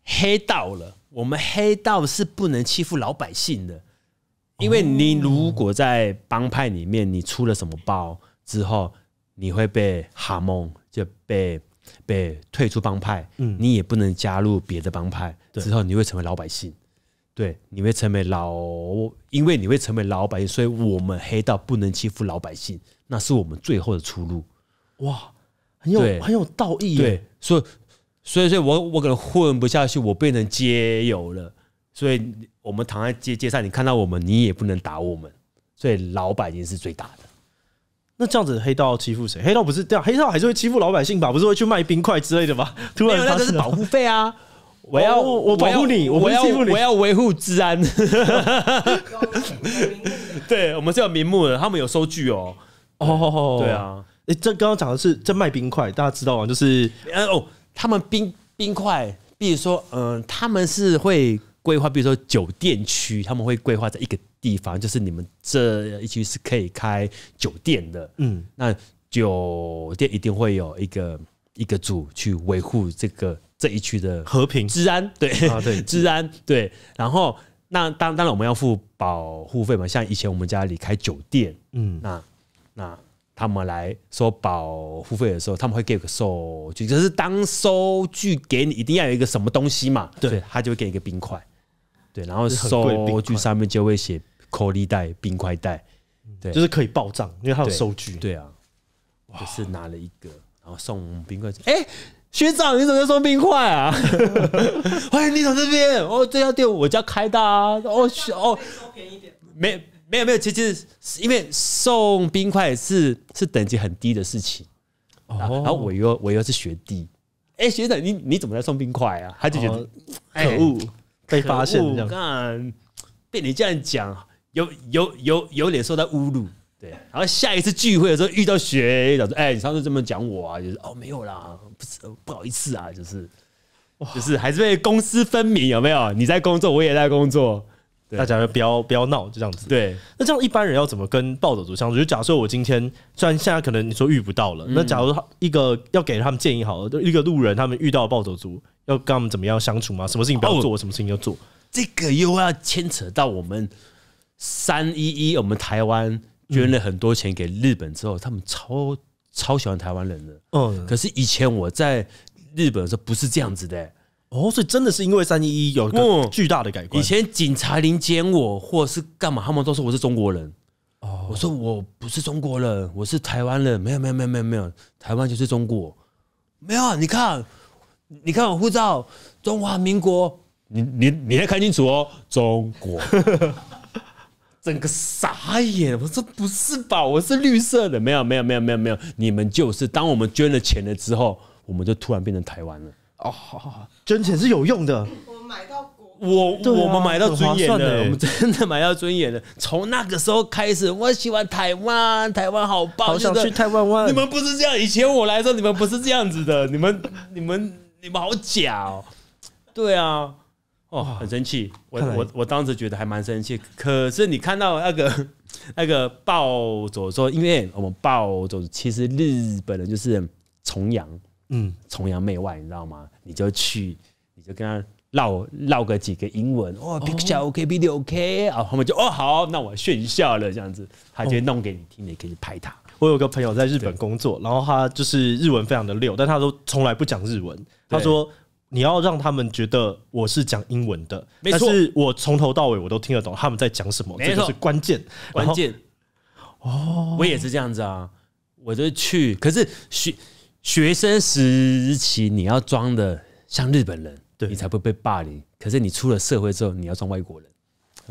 黑道了。我们黑道是不能欺负老百姓的，因为你如果在帮派里面，你出了什么包之后，你会被哈蒙，就被。被退出帮派，嗯，你也不能加入别的帮派，之后你会成为老百姓，对，你会成为老，因为你会成为老百姓，所以我们黑道不能欺负老百姓，那是我们最后的出路。哇，很有很有道义。对，所以所以所以我我可能混不下去，我变成街友了，所以我们躺在街街上，你看到我们，你也不能打我们，所以老百姓是最大的。那这样子黑道欺负谁？黑道不是这样，黑道还是会欺负老百姓吧？不是会去卖冰块之类的吗？突然，那这是保护费啊！我要我保护你，我要我要维护治安。对，我们是有明目的，他们有收据哦。哦，对啊，哎，这刚刚讲的是在卖冰块，大家知道吗？就是，嗯哦，他们冰冰块，比如说，嗯，他们是会。规划，比如说酒店区，他们会规划在一个地方，就是你们这一区是可以开酒店的。嗯，那酒店一定会有一个一个组去维护这个这一区的和平、治安。对，对，治安对啊。然后，那当当然我们要付保护费嘛。像以前我们家里开酒店，嗯，那那他们来收保护费的时候，他们会给个收据，就是当收据给你，一定要有一个什么东西嘛。对，他就会给一个冰块。对，然后收据上面就会写“扣粒袋”“冰块袋”，对，就是可以报账，因为有收据。对啊，就是拿了一个，然后送冰块。哎，学长，你怎么在送冰块啊？欢 迎你走这边。哦，这家店我家开的。啊。哦，哦，便宜点。没，没有，没有，其实因为送冰块是是等级很低的事情。哦。然后我又我又是学弟。哎，学长，你你怎么在送冰块啊？他就觉得可恶。被发现这样，被你这样讲，有有有有点受到侮辱，对。然后下一次聚会的时候遇到学，就哎，你上次这么讲我啊，就是哦，没有啦，不是不好意思啊，就是，就是还是得公私分明，有没有？你在工作，我也在工作，大家就不要不要闹，就这样子。对。那这样一般人要怎么跟暴走族相处？就假设我今天，虽然现在可能你说遇不到了，那假如一个要给他们建议，好，一个路人他们遇到暴走族。要跟我们怎么样相处吗？什么事情不要做，什么事情要做？这个又要牵扯到我们三一一，我们台湾捐了很多钱给日本之后，他们超超喜欢台湾人的。嗯，可是以前我在日本的时候不是这样子的哦，所以真的是因为三一一有个巨大的改观。以前警察临检我或是干嘛，他们都说我是中国人。哦，我说我不是中国人，我是台湾人。没有没有没有没有没有，台湾就是中国。没有，你看。你看我护照，中华民国。你你你要看清楚哦，中国。整个傻眼，我说不是吧？我是绿色的，没有没有没有没有没有。你们就是当我们捐了钱了之后，我们就突然变成台湾了。哦，好好捐钱是有用的。我们买到国，我我们买到尊严的，我们真的买到尊严的。从那个时候开始，我喜欢台湾，台湾好棒，好想去台湾玩。你们不是这样，以前我来的时候，你们不是这样子的，你们你们。你们好假哦！对啊，哦，很生气。我我我当时觉得还蛮生气。可是你看到那个 那个暴走说，因为我们暴走其实日本人就是崇洋，嗯，崇洋媚外，你知道吗？你就去，你就跟他唠唠个几个英文，哦，picture ok，video ok，啊，他们就哦好，那我炫笑了这样子，他就弄给你听，你可以拍他。我有个朋友在日本工作，然后他就是日文非常的溜，但他都从来不讲日文。他说：“你要让他们觉得我是讲英文的，但是我从头到尾我都听得懂他们在讲什么，这是关键，关键。”哦，我也是这样子啊，我就去。可是学学生时期你要装的像日本人，对你才不会被霸凌。可是你出了社会之后，你要装外国人，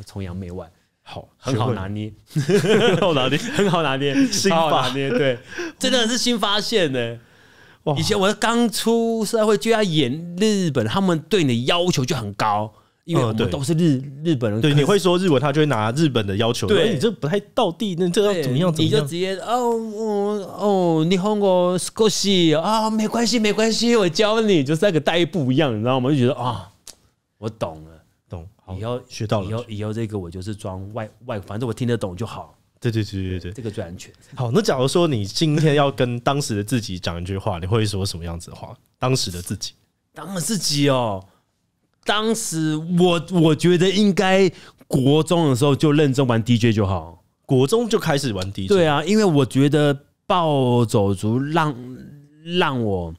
崇洋媚外。好，很好拿捏，很好拿捏，很好拿捏，新拿捏，对，真的是新发现呢。以前我刚出社会就要演日本，他们对你的要求就很高，因为我们都是日日本人，对你会说日文，他就会拿日本的要求，对你这不太到地，那这要怎么样？你就直接哦，哦，你哄我，没关系啊，没关系，没关系，我教你，就是那个呆步一样，你知道吗？就觉得啊，我懂了。以后学到了，以后以后这个我就是装外外，反正我听得懂就好。对对对对对，这个最安全。好，那假如说你今天要跟当时的自己讲一句话，你会说什么样子的话？当时的自己，当时自己哦，当时我我觉得应该国中的时候就认真玩 DJ 就好，国中就开始玩 DJ。对啊，因为我觉得暴走族让让我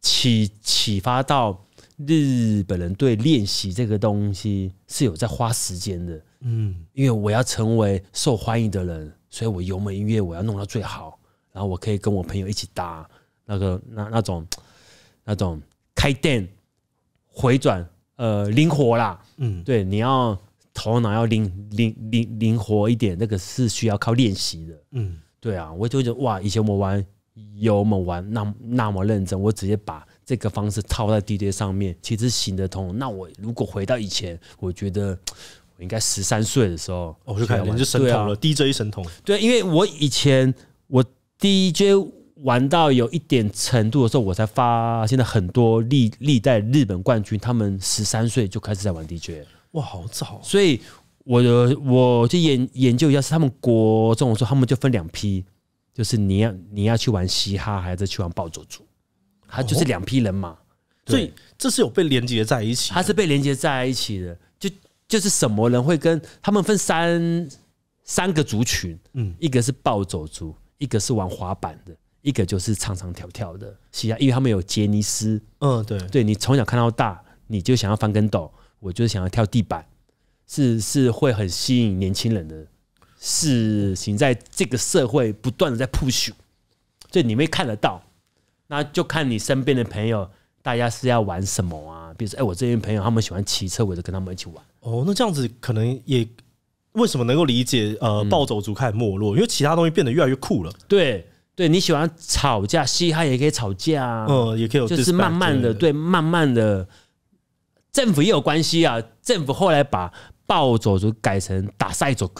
启启发到。日本人对练习这个东西是有在花时间的，嗯，因为我要成为受欢迎的人，所以我油门音乐我要弄到最好，然后我可以跟我朋友一起搭那个那那种那种开电回转，呃，灵活啦，嗯，对，你要头脑要灵灵灵灵活一点，那个是需要靠练习的，嗯，对啊，我就觉得哇，以前我玩油门玩那那么认真，我直接把。这个方式套在 DJ 上面，其实行得通。那我如果回到以前，我觉得 我应该十三岁的时候，我就开始玩，就神童了。DJ 神童，对，因为我以前我 DJ 玩到有一点程度的时候，我才发现很多历历代日本冠军，他们十三岁就开始在玩 DJ。哇，好早！所以我的我就研研究一下，是他们国中时候，他们就分两批，就是你要你要去玩嘻哈，还是去玩暴走族？他就是两批人马，所以这是有被连接在一起。他是被连接在一起的，就就是什么人会跟他们分三三个族群，嗯，一个是暴走族，一个是玩滑板的，一个就是唱唱跳跳的。其他，因为他们有杰尼斯，嗯，对，对你从小看到大，你就想要翻跟斗，我就想要跳地板，是是会很吸引年轻人的事情，在这个社会不断的在 push，所以你没看得到。那就看你身边的朋友，大家是要玩什么啊？比如，说，哎，我这边朋友他们喜欢骑车，我就跟他们一起玩。哦，那这样子可能也为什么能够理解呃暴走族开始没落？因为其他东西变得越来越酷了。对对，你喜欢吵架，嘻哈也可以吵架啊。嗯，也可以。就是慢慢的，对，慢慢的政府也有关系啊。政府后来把暴走族改成打赛族，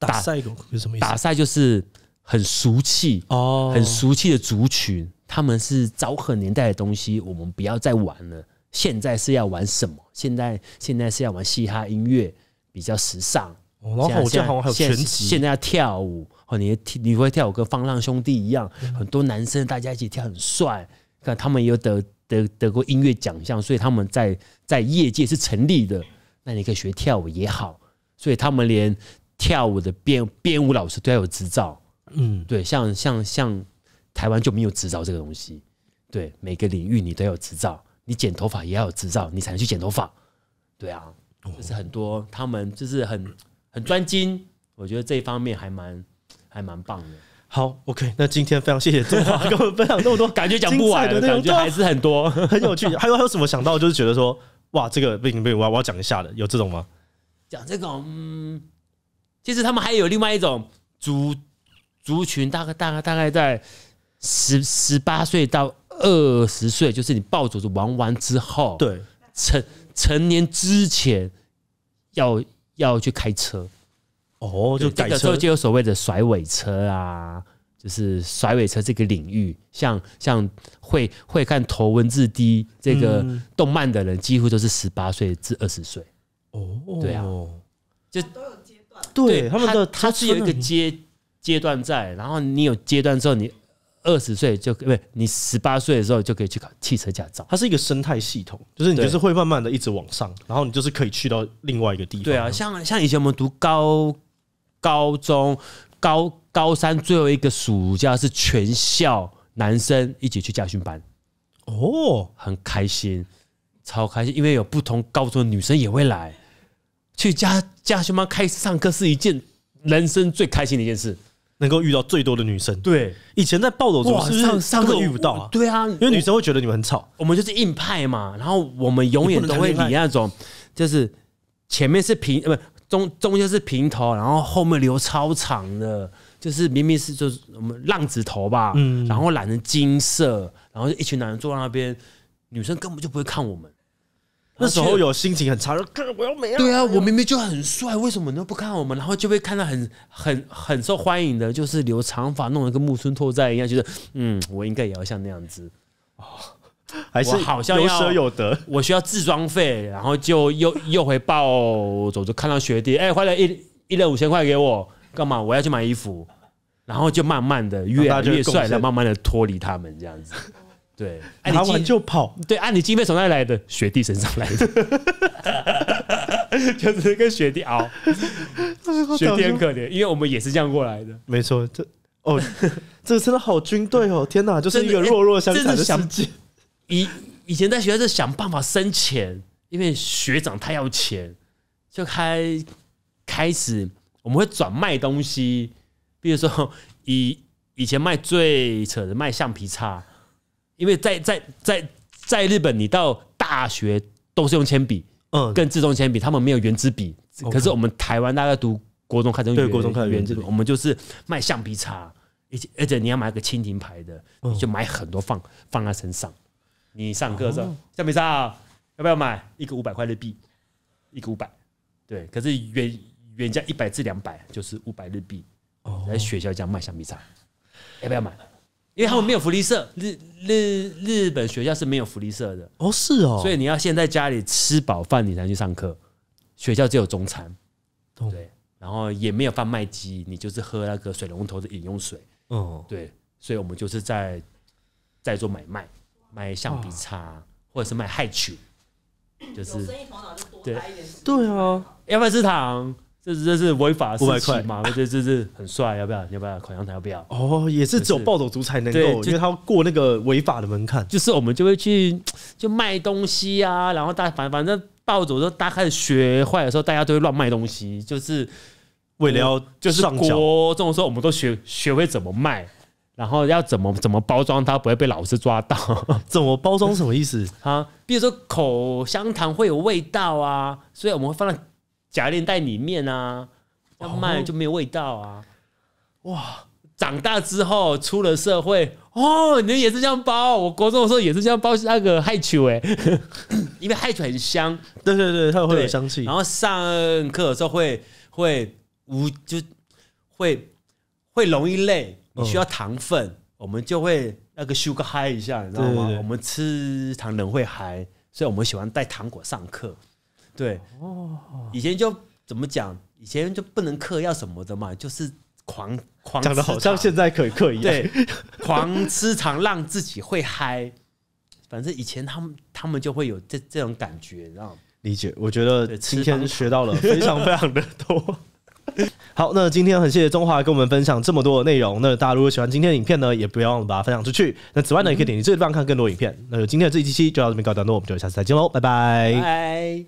打赛族什么意思？打赛就是很俗气哦，很俗气的族群。他们是昭和年代的东西，我们不要再玩了。现在是要玩什么？现在现在是要玩嘻哈音乐，比较时尚。哦，然后我现在好像还有全集。现在要跳舞，哦，你你会跳舞跟《放浪兄弟》一样，很多男生大家一起跳很帅。那他们又得得得过音乐奖项，所以他们在在业界是成立的。那你可以学跳舞也好，所以他们连跳舞的编编舞老师都要有执照。嗯，对，像像像。台湾就没有执照这个东西，对每个领域你都要执照，你剪头发也要有执照，你才能去剪头发。对啊，就是很多他们就是很很专精，我觉得这一方面还蛮还蛮棒的。好，OK，那今天非常谢谢中华跟我们分享这么多，感觉讲不完的感觉还是很多，很有趣。还有还有什么想到就是觉得说哇，这个被被我我要讲一下的，有这种吗？讲这种，嗯，其实他们还有另外一种族族群，大概大概大概在。十十八岁到二十岁，就是你爆竹子玩完之后，对成成年之前要要去开车，哦，就改车就有所谓的甩尾车啊，就是甩尾车这个领域，像像会会看头文字 D 这个动漫的人，几乎都是十八岁至二十岁，哦，对啊，就都有阶段，对，他们的他是有一个阶阶段在，然后你有阶段之后你。二十岁就不你十八岁的时候就可以去考汽车驾照，它是一个生态系统，就是你就是会慢慢的一直往上，然后你就是可以去到另外一个地方。对啊，像像以前我们读高高中高高三最后一个暑假是全校男生一起去驾训班，哦，很开心，超开心，因为有不同高中的女生也会来去驾驾训班开始上课，是一件人生最开心的一件事。能够遇到最多的女生，对，以前在暴走族是不是都遇不到啊？对啊，因为女生会觉得你们很吵，我们就是硬派嘛，然后我们永远都会理那种，就是前面是平，不中中间是平头，然后后面留超长的，就是明明是就是我们浪子头吧，嗯，然后染成金色，然后一群男人坐在那边，女生根本就不会看我们。那时候有心情很差，说我要没啊？对啊，我明明就很帅，为什么你都不看我们？然后就会看到很很很受欢迎的，就是留长发，弄得跟木村拓哉一样，就是嗯，我应该也要像那样子哦。还是好像有舍有得，我需要自装费，然后就又又回报，总着看到学弟哎，换来一一人五千块给我干嘛？我要去买衣服，然后就慢慢的越来越帅，后慢慢的脱离他们这样子。对，一进就跑。对，啊，你经费从哪来的？学弟身上来的，就是跟学弟熬。学 弟很可怜，因为我们也是这样过来的。没错，这哦，这个真的好军队哦！天哪，就是一个弱弱相残的世界。以以前在学校是想办法生钱，因为学长太要钱，就开开始我们会转卖东西，比如说以以前卖最扯的卖橡皮擦。因为在在在在日本，你到大学都是用铅笔，嗯，跟自动铅笔，他们没有圆珠笔。可是我们台湾大概读国中开始有圆珠笔，我们就是卖橡皮擦，而且而且你要买个蜻蜓牌的，你就买很多放放在身上。你上课时候，橡皮擦要不要买？一个五百块日币，一个五百，对。可是原原价一百至两百就是五百日币，在学校这样卖橡皮擦，要不要买？因为他们没有福利社，日日日本学校是没有福利社的哦，是哦，所以你要先在家里吃饱饭，你才去上课。学校只有中餐，对，然后也没有贩卖机，你就是喝那个水龙头的饮用水。嗯，对，所以我们就是在在做买卖，卖橡皮擦或者是卖害群，就是对对啊，要要吃糖？这这是违法事情嘛？而且这是很帅，要不要？要不要口香糖？要不要？哦，也是只有暴走族才能够，因为他要过那个违法的门槛。就是我们就会去就卖东西啊，然后大反反正暴走就大家开始学坏的时候，大家都会乱卖东西。就是为了要就是上锅这种时候，我们都学学会怎么卖，然后要怎么怎么包装，他不会被老师抓到。怎么包装什么意思啊？比如说口香糖会有味道啊，所以我们会放在。夹链袋里面啊，要卖就没有味道啊！哇，长大之后出了社会哦，你也是这样包。我国中的时候也是这样包那个害球，哎，因为害球很香。对对对，它会有香气。然后上课的时候会会无就会会容易累，你需要糖分，我们就会那个 sugar high 一下，你知道吗？我们吃糖人会嗨，所以我们喜欢带糖果上课。对哦，以前就怎么讲？以前就不能嗑药什么的嘛，就是狂狂讲的好像现在可以嗑一样。对，狂吃糖让自己会嗨。反正以前他们他们就会有这这种感觉，知道吗？理解，我觉得今天学到了非常非常的多。好，那今天很谢谢中华跟我们分享这么多的内容。那大家如果喜欢今天的影片呢，也不要忘了把它分享出去。那此外呢，也可以点击这个地方看更多影片。那就今天的这一期就到这边告段落，我们就下次再见喽，拜拜。